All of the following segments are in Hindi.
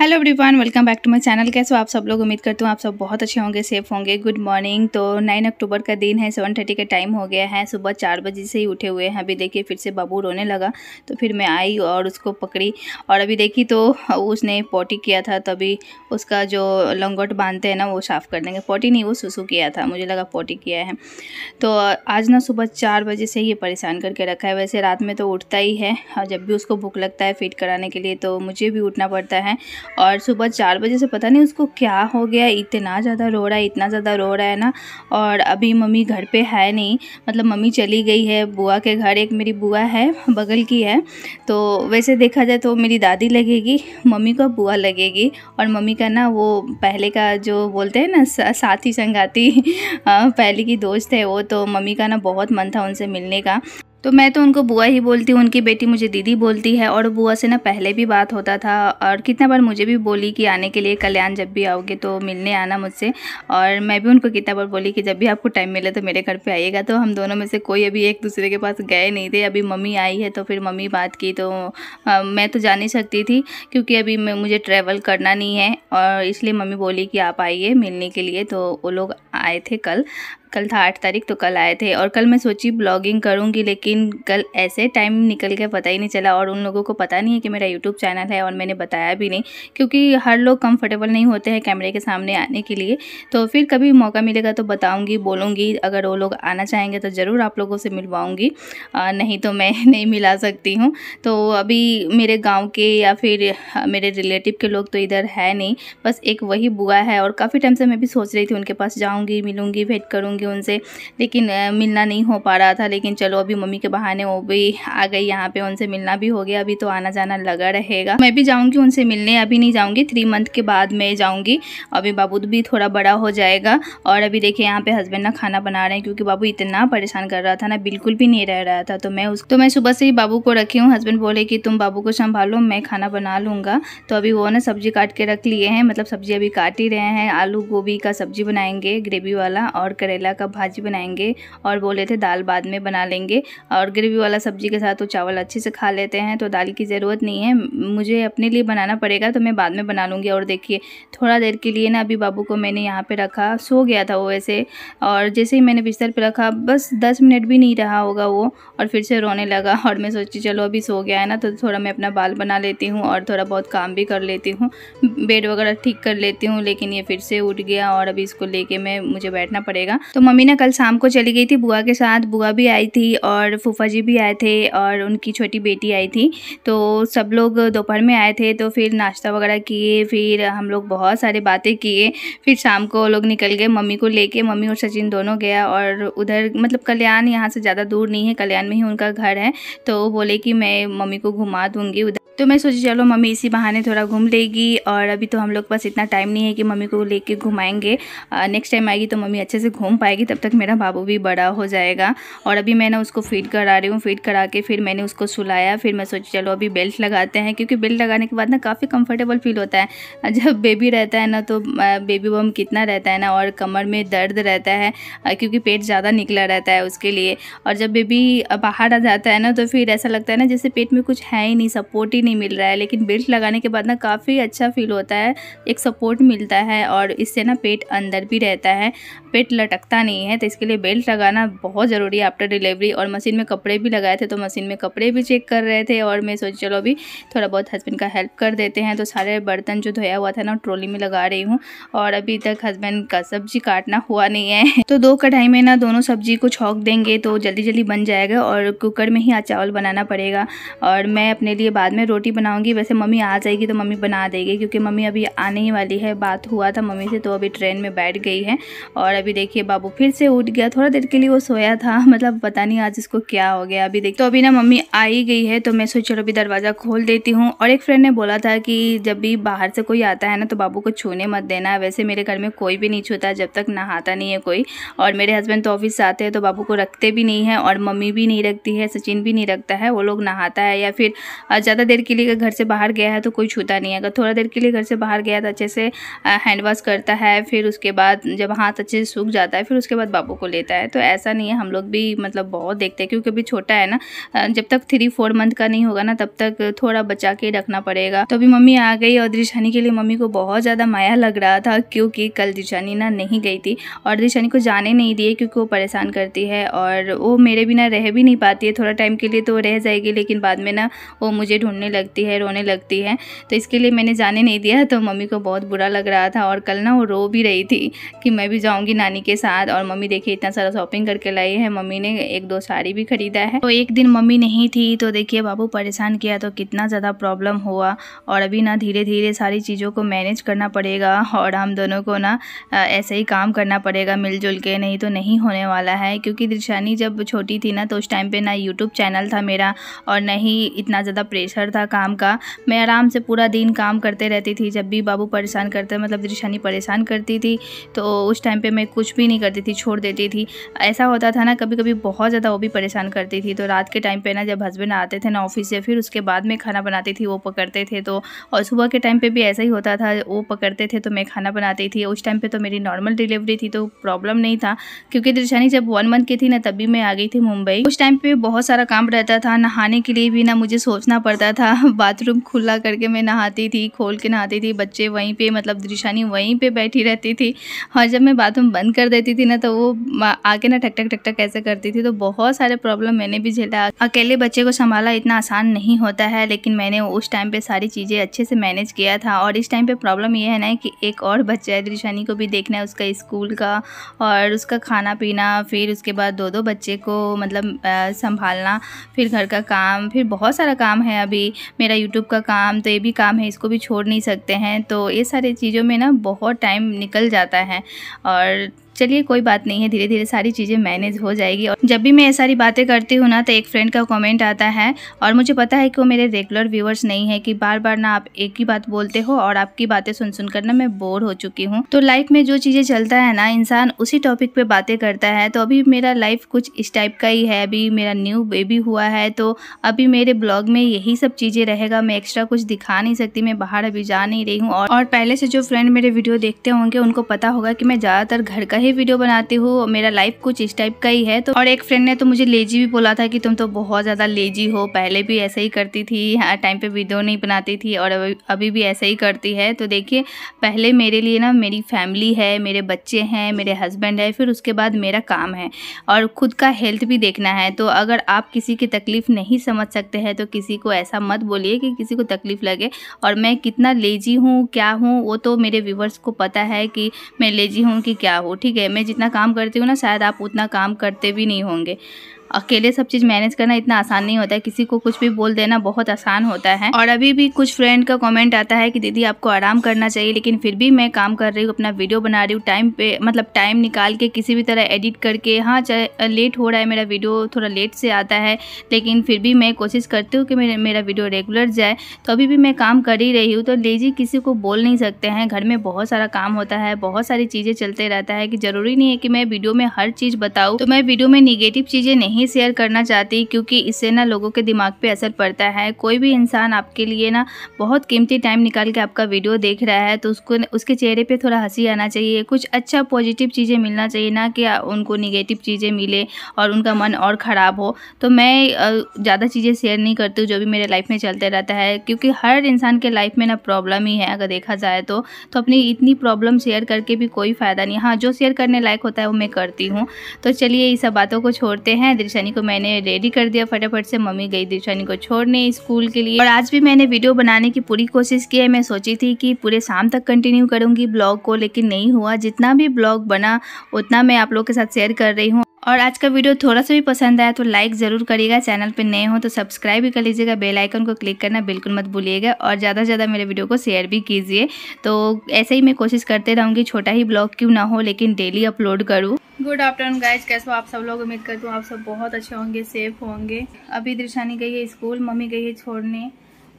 hello everyone welcome back to my channel कैसे हो आप सब लोग उम्मीद करती हूँ आप सब बहुत अच्छे होंगे सेफ होंगे गुड मॉर्निंग तो नाइन अक्टूबर का दिन है सेवन थर्टी का टाइम हो गया है सुबह चार बजे से ही उठे हुए हैं अभी देखिए फिर से बाबू रोने लगा तो फिर मैं आई और उसको पकड़ी और अभी देखी तो उसने पोटी किया था तभी अभी उसका जो लंगोट बांधते हैं ना वो साफ़ कर देंगे पोटी नहीं वो सुसू किया था मुझे लगा पोटी किया है तो आज ना सुबह चार बजे से ही परेशान करके रखा है वैसे रात में तो उठता ही है और जब भी उसको भूख लगता है फिट कराने के लिए तो मुझे भी उठना पड़ता है और सुबह चार बजे से पता नहीं उसको क्या हो गया इतना ज़्यादा रो रहा है इतना ज़्यादा रो रहा है ना और अभी मम्मी घर पे है नहीं मतलब मम्मी चली गई है बुआ के घर एक मेरी बुआ है बगल की है तो वैसे देखा जाए तो मेरी दादी लगेगी मम्मी का बुआ लगेगी और मम्मी का ना वो पहले का जो बोलते हैं ना साथी संगाती हाँ, पहले की दोस्त है वो तो मम्मी का ना बहुत मन था उनसे मिलने का तो मैं तो उनको बुआ ही बोलती हूँ उनकी बेटी मुझे दीदी बोलती है और बुआ से ना पहले भी बात होता था और कितना बार मुझे भी बोली कि आने के लिए कल्याण जब भी आओगे तो मिलने आना मुझसे और मैं भी उनको कितना बार बोली कि जब भी आपको टाइम मिले तो मेरे घर पे आइएगा तो हम दोनों में से कोई अभी एक दूसरे के पास गए नहीं थे अभी मम्मी आई है तो फिर मम्मी बात की तो आ, मैं तो जा नहीं सकती थी क्योंकि अभी मुझे ट्रैवल करना नहीं है और इसलिए मम्मी बोली कि आप आइए मिलने के लिए तो वो लोग आए थे कल कल था आठ तारीख तो कल आए थे और कल मैं सोची ब्लॉगिंग करूँगी लेकिन कल ऐसे टाइम निकल गया पता ही नहीं चला और उन लोगों को पता नहीं है कि मेरा यूट्यूब चैनल है और मैंने बताया भी नहीं क्योंकि हर लोग कंफर्टेबल नहीं होते हैं कैमरे के सामने आने के लिए तो फिर कभी मौका मिलेगा तो बताऊँगी बोलूँगी अगर वो लोग आना चाहेंगे तो ज़रूर आप लोगों से मिलवाऊँगी नहीं तो मैं नहीं मिला सकती हूँ तो अभी मेरे गाँव के या फिर मेरे रिलेटिव के लोग तो इधर है नहीं बस एक वही बुआ है और काफ़ी टाइम से मैं भी सोच रही थी उनके पास जाऊँगी मिलूँगी भेंट करूँगी होंगे उनसे लेकिन मिलना नहीं हो पा रहा था लेकिन चलो अभी मम्मी के बहाने वो भी आ गई यहाँ पे उनसे मिलना भी हो गया अभी तो आना जाना लगा रहेगा मैं भी जाऊँगी उनसे मिलने अभी नहीं जाऊँगी थ्री मंथ के बाद मैं जाऊँगी अभी बाबू भी थोड़ा बड़ा हो जाएगा और अभी देखिए यहाँ पे हस्बैंड ना खाना बना रहे हैं क्योंकि बाबू इतना परेशान कर रहा था ना बिल्कुल भी नहीं रह रहा था तो मैं उस तो मैं सुबह से ही बाबू को रखी हूँ हस्बैंड बोले कि तुम बाबू को संभालो मैं खाना बना लूँगा तो अभी वो ना सब्जी काट के रख लिए हैं मतलब सब्जी अभी काट ही रहे हैं आलू गोभी का सब्जी बनाएंगे ग्रेवी वाला और करेला करैला का भाजी बनाएंगे और बोले थे दाल बाद में बना लेंगे और ग्रेवी वाला सब्जी के साथ तो चावल अच्छे से खा लेते हैं तो दाल की ज़रूरत नहीं है मुझे अपने लिए बनाना पड़ेगा तो मैं बाद में बना लूँगी और देखिए थोड़ा देर के लिए ना अभी बाबू को मैंने यहाँ पर रखा सो गया था वो वैसे और जैसे ही मैंने बिस्तर पर रखा बस दस मिनट भी नहीं रहा होगा वो और फिर से रोने लगा और मैं सोची चलो अभी सो गया है ना तो थोड़ा मैं अपना बाल बना लेती हूँ और थोड़ा बहुत काम भी कर लेती हूँ बेड वगैरह ठीक कर लेती हूँ लेकिन ये फिर से उठ गया और अभी इसको लेके मैं मुझे बैठना पड़ेगा तो तो मम्मी ना कल शाम को चली गई थी बुआ के साथ बुआ भी आई थी और फूफा जी भी आए थे और उनकी छोटी बेटी आई थी तो सब लोग दोपहर में आए थे तो फिर नाश्ता वगैरह किए फिर हम लोग बहुत सारे बातें किए फिर शाम को लोग निकल गए मम्मी को लेके मम्मी और सचिन दोनों गया और उधर मतलब कल्याण यहाँ से ज़्यादा दूर नहीं है कल्याण में ही उनका घर है तो बोले कि मैं मम्मी को घुमा दूँगी उधर तो मैं सोची चलो मम्मी इसी बहाने थोड़ा घूम लेगी और अभी तो हम लोग पास इतना टाइम नहीं है कि मम्मी को लेके घुमाएंगे नेक्स्ट टाइम आएगी तो मम्मी अच्छे से घूम पाएगी तब तक मेरा बाबू भी बड़ा हो जाएगा और अभी मैं ना उसको फीड करा रही हूँ फीड करा के फिर मैंने उसको सुलाया फिर मैं सोची चलो अभी बेल्ट लगाते हैं क्योंकि बेल्ट लगाने के बाद ना काफ़ी कम्फर्टेबल फील होता है जब बेबी रहता है ना तो बेबी बम कितना रहता है ना और कमर में दर्द रहता है क्योंकि पेट ज़्यादा निकला रहता है उसके लिए और जब बेबी बाहर आ जाता है ना तो फिर ऐसा लगता है ना जैसे पेट में कुछ है ही नहीं सपोर्ट ही नहीं नहीं मिल रहा है लेकिन बेल्ट लगाने के बाद ना काफ़ी अच्छा फील होता है एक सपोर्ट मिलता है और इससे ना पेट अंदर भी रहता है पेट लटकता नहीं है तो इसके लिए बेल्ट लगाना बहुत ज़रूरी है आफ्टर डिलीवरी और मशीन में कपड़े भी लगाए थे तो मशीन में कपड़े भी चेक कर रहे थे और मैं सोच चलो अभी थोड़ा बहुत हस्बैंड का हेल्प कर देते हैं तो सारे बर्तन जो धोया हुआ था ना ट्रॉली में लगा रही हूँ और अभी तक हस्बैंड का सब्जी काटना हुआ नहीं है तो दो कढ़ाई में ना दोनों सब्जी को छोंक देंगे तो जल्दी जल्दी बन जाएगा और कुकर में ही आज चावल बनाना पड़ेगा और मैं अपने लिए बाद में रोटी रोटी बनाऊंगी वैसे मम्मी आ जाएगी तो मम्मी बना देगी क्योंकि मम्मी अभी आने ही वाली है बात हुआ था मम्मी से तो अभी ट्रेन में बैठ गई है और अभी देखिए बाबू फिर से उठ गया थोड़ा देर के लिए वो सोया था मतलब पता नहीं आज इसको क्या हो गया अभी देख तो अभी ना मम्मी आ ही गई है तो मैं सोच चलो अभी दरवाज़ा खोल देती हूँ और एक फ्रेंड ने बोला था कि जब भी बाहर से कोई आता है ना तो बाबू को छूने मत देना वैसे मेरे घर में कोई भी नहीं छूता जब तक नहाता नहीं है कोई और मेरे हस्बैंड तो ऑफिस आते हैं तो बाबू को रखते भी नहीं है और मम्मी भी नहीं रखती है सचिन भी नहीं रखता है वो लोग नहाता है या फिर ज़्यादा देर देर के लिए अगर घर से बाहर गया है तो कोई छूता नहीं है अगर थोड़ा देर के लिए घर से बाहर गया तो अच्छे से हैंड वॉश करता है फिर उसके बाद जब हाथ अच्छे से सूख जाता है फिर उसके बाद बाबू को लेता है तो ऐसा नहीं है हम लोग भी मतलब बहुत देखते हैं क्योंकि अभी छोटा है ना जब तक थ्री फोर मंथ का नहीं होगा ना तब तक थोड़ा बचा के रखना पड़ेगा तो अभी मम्मी आ गई और दिशानी के लिए मम्मी को बहुत ज़्यादा माया लग रहा था क्योंकि कल दिशानी ना नहीं गई थी और दिशानी को जाने नहीं दिए क्योंकि वो परेशान करती है और वो मेरे बिना रह भी नहीं पाती है थोड़ा टाइम के लिए तो रह जाएगी लेकिन बाद में ना वो मुझे ढूंढने लगती है रोने लगती है तो इसके लिए मैंने जाने नहीं दिया तो मम्मी को बहुत बुरा लग रहा था और कल ना वो रो भी रही थी कि मैं भी जाऊँगी नानी के साथ और मम्मी देखिए इतना सारा शॉपिंग करके लाई है मम्मी ने एक दो साड़ी भी ख़रीदा है तो एक दिन मम्मी नहीं थी तो देखिए बाबू परेशान किया तो कितना ज़्यादा प्रॉब्लम हुआ और अभी ना धीरे धीरे सारी चीज़ों को मैनेज करना पड़ेगा और हम दोनों को ना ऐसे ही काम करना पड़ेगा मिलजुल के नहीं तो नहीं होने वाला है क्योंकि दिलशानी जब छोटी थी ना तो उस टाइम पे ना यूट्यूब चैनल था मेरा और ना ही इतना ज़्यादा प्रेशर था था काम का मैं आराम से पूरा दिन काम करते रहती थी जब भी बाबू परेशान करते मतलब दृशानी परेशान करती थी तो उस टाइम पे मैं कुछ भी नहीं करती थी छोड़ देती थी ऐसा होता था ना कभी कभी बहुत ज़्यादा वो भी परेशान करती थी तो रात के टाइम पर ना जब हस्बैंड आते थे ना ऑफिस से फिर उसके बाद में खाना बनाती थी वो पकड़ते थे तो और सुबह के टाइम पे भी ऐसा ही होता था वो पकड़ते थे तो मैं खाना बनाती थी उस टाइम पे तो मेरी नॉर्मल डिलीवरी थी तो प्रॉब्लम नहीं था क्योंकि दृशानी जब वन मंथ की थी ना तभी मैं आ गई थी मुंबई उस टाइम पर बहुत सारा काम रहता था नहाने के लिए भी ना मुझे सोचना पड़ता था बाथरूम खुला करके मैं नहाती थी खोल के नहाती थी बच्चे वहीं पे मतलब दृशानी वहीं पे बैठी रहती थी और जब मैं बाथरूम बंद कर देती थी ना तो वो आके ना ठक ठक ठक ठक ऐसे करती थी तो बहुत सारे प्रॉब्लम मैंने भी झेला अकेले बच्चे को संभाला इतना आसान नहीं होता है लेकिन मैंने उस टाइम पर सारी चीज़ें अच्छे से मैनेज किया था और इस टाइम पर प्रॉब्लम ये है ना कि एक और बच्चा है दृशानी को भी देखना है उसका स्कूल का और उसका खाना पीना फिर उसके बाद दो दो बच्चे को मतलब संभालना फिर घर का काम फिर बहुत सारा काम है अभी मेरा यूट्यूब का काम तो ये भी काम है इसको भी छोड़ नहीं सकते हैं तो ये सारी चीज़ों में ना बहुत टाइम निकल जाता है और चलिए कोई बात नहीं है धीरे धीरे सारी चीज़ें मैनेज हो जाएगी और जब भी मैं ये सारी बातें करती हूँ ना तो एक फ्रेंड का कॉमेंट आता है और मुझे पता है कि वो मेरे रेगुलर व्यूअर्स नहीं है कि बार बार ना आप एक ही बात बोलते हो और आपकी बातें सुन सुन कर ना मैं बोर हो चुकी हूँ तो लाइफ में जो चीज़ें चलता है ना इंसान उसी टॉपिक पर बातें करता है तो अभी मेरा लाइफ कुछ इस टाइप का ही है अभी मेरा न्यू बेबी हुआ है तो अभी मेरे ब्लॉग में यही सब चीज़ें रहेगा मैं एक्स्ट्रा कुछ दिखा नहीं सकती मैं बाहर अभी जा नहीं रही हूँ और, पहले से जो फ्रेंड मेरे वीडियो देखते होंगे उनको पता होगा कि मैं ज़्यादातर घर का ही भी वीडियो बनाती हूँ मेरा लाइफ कुछ इस टाइप का ही है तो और एक फ्रेंड ने तो मुझे लेजी भी बोला था कि तुम तो बहुत ज़्यादा लेजी हो पहले भी ऐसा ही करती थी टाइम हाँ, पे वीडियो नहीं बनाती थी और अभी भी ऐसा ही करती है तो देखिए पहले मेरे लिए ना मेरी फैमिली है मेरे बच्चे हैं मेरे हस्बैंड है फिर उसके बाद मेरा काम है और ख़ुद का हेल्थ भी देखना है तो अगर आप किसी की तकलीफ़ नहीं समझ सकते हैं तो किसी को ऐसा मत बोलिए कि किसी को तकलीफ़ लगे और मैं कितना लेजी हूँ क्या हूँ वो तो मेरे व्यूवर्स को पता है कि मैं लेजी हूँ कि क्या हो ठीक है है मैं जितना काम करती हूँ ना शायद आप उतना काम करते भी नहीं होंगे अकेले सब चीज़ मैनेज करना इतना आसान नहीं होता है किसी को कुछ भी बोल देना बहुत आसान होता है और अभी भी कुछ फ्रेंड का कमेंट आता है कि दीदी आपको आराम करना चाहिए लेकिन फिर भी मैं काम कर रही हूँ अपना वीडियो बना रही हूँ टाइम पे मतलब टाइम निकाल के किसी भी तरह एडिट करके हाँ चाहे लेट हो रहा है मेरा वीडियो थोड़ा लेट से आता है लेकिन फिर भी मैं कोशिश करती हूँ कि मेरे मेरा वीडियो रेगुलर जाए तो अभी भी मैं काम कर ही रही हूँ तो लेजी किसी को बोल नहीं सकते हैं घर में बहुत सारा काम होता है बहुत सारी चीज़ें चलते रहता है कि ज़रूरी नहीं है कि मैं वीडियो में हर चीज़ बताऊँ तो मैं वीडियो में निगेटिव चीज़ें नहीं नहीं शेयर करना चाहती क्योंकि इससे ना लोगों के दिमाग पे असर पड़ता है कोई भी इंसान आपके लिए ना बहुत कीमती टाइम निकाल के आपका वीडियो देख रहा है तो उसको उसके चेहरे पे थोड़ा हंसी आना चाहिए कुछ अच्छा पॉजिटिव चीज़ें मिलना चाहिए ना कि उनको निगेटिव चीज़ें मिले और उनका मन और ख़राब हो तो मैं ज़्यादा चीज़ें शेयर नहीं करती जो भी मेरे लाइफ में चलते रहता है क्योंकि हर इंसान के लाइफ में ना प्रॉब्लम ही है अगर देखा जाए तो, तो अपनी इतनी प्रॉब्लम शेयर करके भी कोई फ़ायदा नहीं हाँ जो शेयर करने लायक होता है वो मैं करती हूँ तो चलिए ये सब बातों को छोड़ते हैं दिशानी को मैंने रेडी कर दिया फटाफट से मम्मी गई दिशानी को छोड़ने स्कूल के लिए और आज भी मैंने वीडियो बनाने की पूरी कोशिश की है मैं सोची थी कि पूरे शाम तक कंटिन्यू करूंगी ब्लॉग को लेकिन नहीं हुआ जितना भी ब्लॉग बना उतना मैं आप लोग के साथ शेयर कर रही हूँ और आज का वीडियो थोड़ा सा भी पसंद आया तो लाइक ज़रूर करिएगा चैनल पर नए हो तो सब्सक्राइब भी कर लीजिएगा बेल आइकन को क्लिक करना बिल्कुल मत भूलिएगा और ज़्यादा से ज़्यादा मेरे वीडियो को शेयर भी कीजिए तो ऐसे ही मैं कोशिश करते रहूँगी छोटा ही ब्लॉग क्यों ना हो लेकिन डेली अपलोड करूँ गुड आफ्टरनून गाइज कैसे हो आप सब लोग उम्मीद करती हूँ आप सब बहुत अच्छे होंगे सेफ होंगे अभी दृशानी गई है स्कूल मम्मी गई है छोड़ने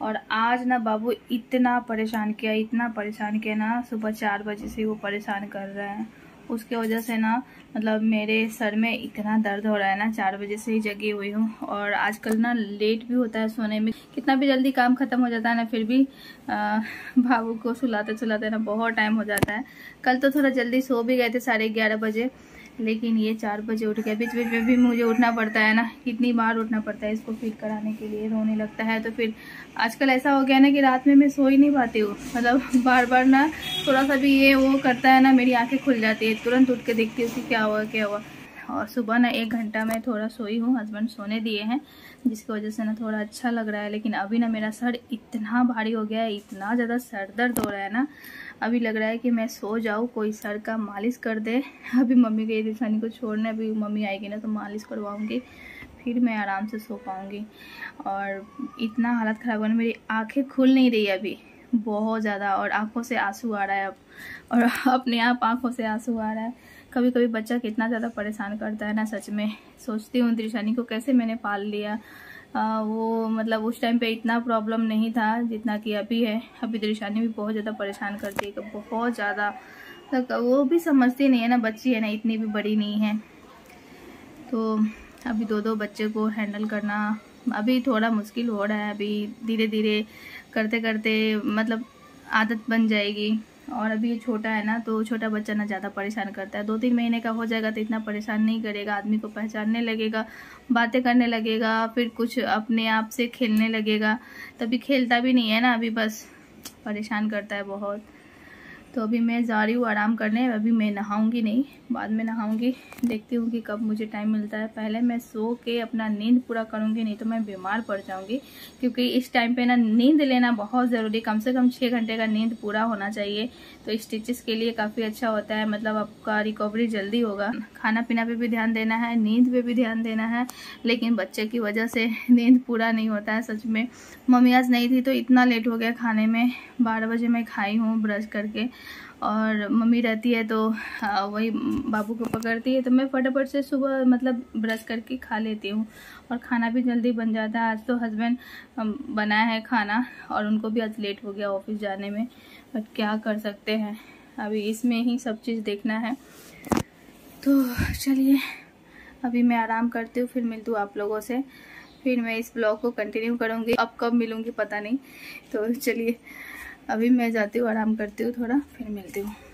और आज ना बाबू इतना परेशान किया इतना परेशान किया ना सुबह चार बजे से वो परेशान कर रहे हैं उसकी वजह से ना मतलब मेरे सर में इतना दर्द हो रहा है ना चार बजे से ही जगी हुई हूँ और आजकल ना लेट भी होता है सोने में कितना भी जल्दी काम खत्म हो जाता है ना फिर भी भावुक को सुलाते सुलाते ना बहुत टाइम हो जाता है कल तो थोड़ा जल्दी सो भी गए थे साढ़े ग्यारह बजे लेकिन ये चार बजे उठ गया बीच बीच में भी मुझे उठना पड़ता है ना कितनी बार उठना पड़ता है इसको फीड कराने के लिए रोने लगता है तो फिर आजकल ऐसा हो गया ना कि रात में मैं सो ही नहीं पाती हूँ मतलब बार बार ना थोड़ा सा भी ये वो करता है ना मेरी आँखें खुल जाती है तुरंत उठ के देखती हूँ कि क्या हुआ क्या हुआ और सुबह ना एक घंटा मैं थोड़ा सोई हूँ हस्बैंड सोने दिए हैं जिसकी वजह से ना थोड़ा अच्छा लग रहा है लेकिन अभी ना मेरा सर इतना भारी हो गया है इतना ज़्यादा सर दर्द हो रहा है ना अभी लग रहा है कि मैं सो जाऊँ कोई सर का मालिश कर दे अभी मम्मी गई दिलसानी को छोड़ने अभी मम्मी आएगी ना तो मालिश करवाऊँगी फिर मैं आराम से सो पाऊँगी और इतना हालत ख़राब होने मेरी आँखें खुल नहीं रही अभी बहुत ज़्यादा और आँखों से आंसू आ रहा है अब और अपने आप आँखों से आंसू आ रहा है कभी कभी बच्चा कितना ज़्यादा परेशान करता है ना सच में सोचती हूँ दिलशानी को कैसे मैंने पाल लिया आ, वो मतलब उस टाइम पे इतना प्रॉब्लम नहीं था जितना कि अभी है अभी दृशानी भी बहुत ज़्यादा परेशान करती है बहुत ज़्यादा मतलब वो भी समझती नहीं है ना बच्ची है ना इतनी भी बड़ी नहीं है तो अभी दो दो बच्चे को हैंडल करना अभी थोड़ा मुश्किल हो रहा है अभी धीरे धीरे करते करते मतलब आदत बन जाएगी और अभी ये छोटा है ना तो छोटा बच्चा ना ज़्यादा परेशान करता है दो तीन महीने का हो जाएगा तो इतना परेशान नहीं करेगा आदमी को पहचानने लगेगा बातें करने लगेगा फिर कुछ अपने आप से खेलने लगेगा तभी खेलता भी नहीं है ना अभी बस परेशान करता है बहुत तो अभी मैं जा रही हूँ आराम करने अभी मैं नहाऊंगी नहीं बाद में नहाऊंगी देखती हूँ कि कब मुझे टाइम मिलता है पहले मैं सो के अपना नींद पूरा करूँगी नहीं तो मैं बीमार पड़ जाऊँगी क्योंकि इस टाइम पे ना नींद लेना बहुत ज़रूरी कम से कम छः घंटे का नींद पूरा होना चाहिए तो स्टिचेस के लिए काफ़ी अच्छा होता है मतलब आपका रिकवरी जल्दी होगा खाना पीना पर भी ध्यान देना है नींद पर भी ध्यान देना है लेकिन बच्चे की वजह से नींद पूरा नहीं होता है सच में मम्मी आज नहीं थी तो इतना लेट हो गया खाने में बारह बजे मैं खाई हूँ ब्रश करके और मम्मी रहती है तो वही बाबू को पकड़ती है तो मैं फटाफट से सुबह मतलब ब्रश करके खा लेती हूँ और खाना भी जल्दी बन जाता है आज तो हस्बैंड बनाया है खाना और उनको भी आज लेट हो गया ऑफिस जाने में बट क्या कर सकते हैं अभी इसमें ही सब चीज़ देखना है तो चलिए अभी मैं आराम करती हूँ फिर मिलती हूँ आप लोगों से फिर मैं इस ब्लॉग को कंटिन्यू करूँगी अब कब मिलूँगी पता नहीं तो चलिए अभी मैं जाती हूँ आराम करती हूँ थोड़ा फिर मिलती हूँ